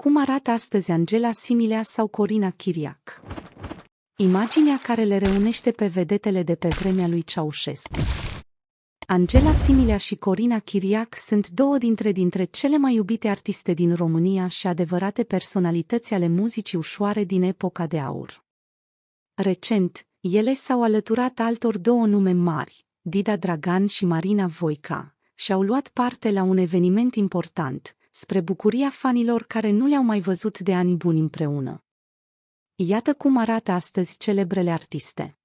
Cum arată astăzi Angela Similea sau Corina Chiriac? Imaginea care le reunește pe vedetele de pe vremea lui Ceaușescu. Angela Similea și Corina Chiriac sunt două dintre dintre cele mai iubite artiste din România și adevărate personalități ale muzicii ușoare din epoca de aur. Recent, ele s-au alăturat altor două nume mari, Dida Dragan și Marina Voica, și au luat parte la un eveniment important, spre bucuria fanilor care nu le-au mai văzut de ani buni împreună. Iată cum arată astăzi celebrele artiste.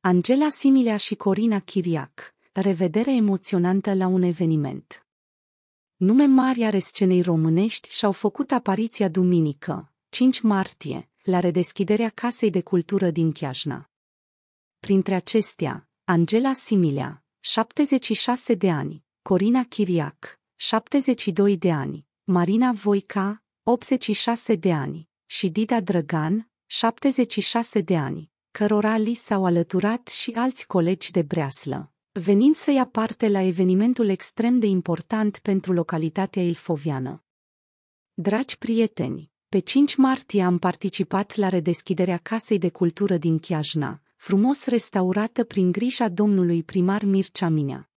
Angela Similea și Corina Chiriac, revedere emoționantă la un eveniment. Nume mari are scenei românești și-au făcut apariția duminică, 5 martie, la redeschiderea Casei de Cultură din Chiajna. Printre acestea, Angela Similea, 76 de ani, Corina Chiriac, 72 de ani, Marina Voica, 86 de ani, și Dida Drăgan, 76 de ani, cărora li s-au alăturat și alți colegi de breaslă, venind să ia parte la evenimentul extrem de important pentru localitatea ilfoviană. Dragi prieteni, pe 5 martie am participat la redeschiderea Casei de Cultură din Chiajna, frumos restaurată prin grija domnului primar Mircea Minea.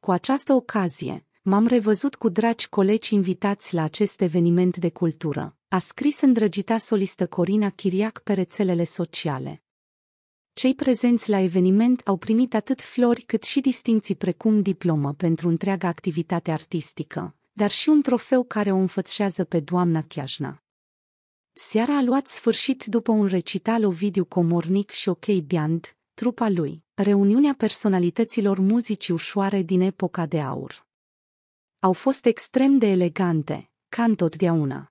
Cu această ocazie, M-am revăzut cu dragi colegi invitați la acest eveniment de cultură, a scris îndrăgita solistă Corina Chiriac pe rețelele sociale. Cei prezenți la eveniment au primit atât flori cât și distinții precum diplomă pentru întreaga activitate artistică, dar și un trofeu care o înfățșează pe doamna Chiajna. Seara a luat sfârșit după un recital Ovidiu Comornic și OK Biand, trupa lui, reuniunea personalităților muzicii ușoare din epoca de aur. Au fost extrem de elegante, ca întotdeauna.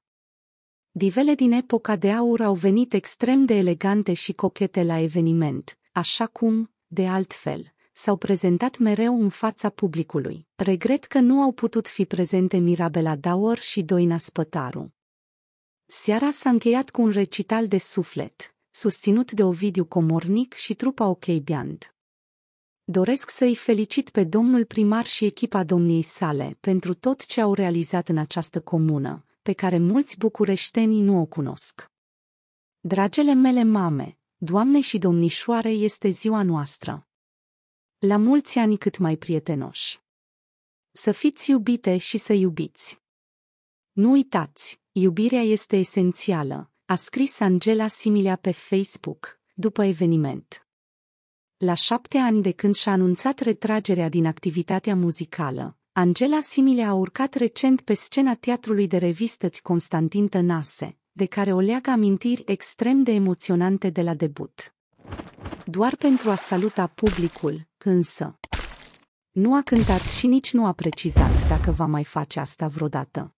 Divele din epoca de aur au venit extrem de elegante și cochete la eveniment, așa cum, de altfel, s-au prezentat mereu în fața publicului. Regret că nu au putut fi prezente Mirabela Daur și Doina Spătaru. Seara s-a încheiat cu un recital de suflet, susținut de Ovidiu Comornic și trupa OK Band. Doresc să-i felicit pe domnul primar și echipa domniei sale pentru tot ce au realizat în această comună, pe care mulți bucureștenii nu o cunosc. Dragele mele mame, doamne și domnișoare, este ziua noastră. La mulți ani cât mai prietenoși. Să fiți iubite și să iubiți. Nu uitați, iubirea este esențială, a scris Angela Similea pe Facebook, după eveniment. La șapte ani de când și-a anunțat retragerea din activitatea muzicală, Angela Simile a urcat recent pe scena teatrului de revistăți Constantin Tănase, de care o leagă amintiri extrem de emoționante de la debut. Doar pentru a saluta publicul, însă. Nu a cântat și nici nu a precizat dacă va mai face asta vreodată.